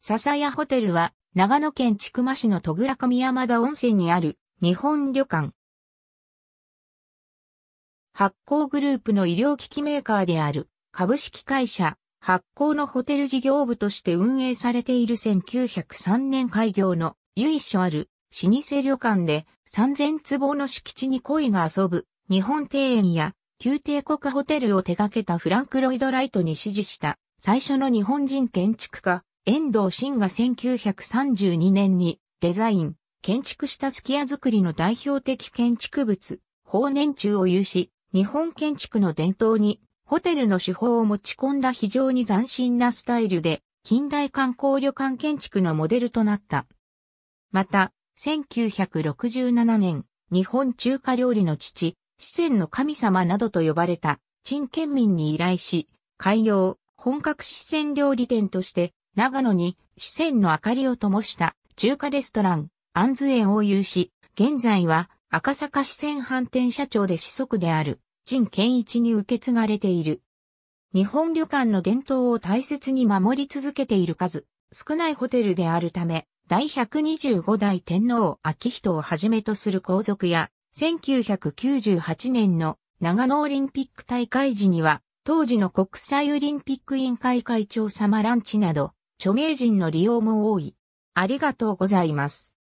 笹屋ホテルは、長野県千曲市の戸倉上山田温泉にある日本旅館。発行グループの医療機器メーカーである株式会社発行のホテル事業部として運営されている1903年開業の由緒ある老舗旅館で3000坪の敷地に恋が遊ぶ日本庭園や旧帝国ホテルを手掛けたフランク・ロイド・ライトに指示した最初の日本人建築家遠藤真が1932年にデザイン、建築したすき家作りの代表的建築物、法年中を有し、日本建築の伝統にホテルの手法を持ち込んだ非常に斬新なスタイルで、近代観光旅館建築のモデルとなった。また、1967年、日本中華料理の父、四川の神様などと呼ばれた、陳建民に依頼し、開業、本格四川料理店として、長野に四川の明かりを灯した中華レストラン、安図園を有し、現在は赤坂四川飯店社長で子息である、陳健一に受け継がれている。日本旅館の伝統を大切に守り続けている数、少ないホテルであるため、第125代天皇秋仁をはじめとする皇族や、1998年の長野オリンピック大会時には、当時の国際オリンピック委員会会長様ランチなど、著名人の利用も多い。ありがとうございます。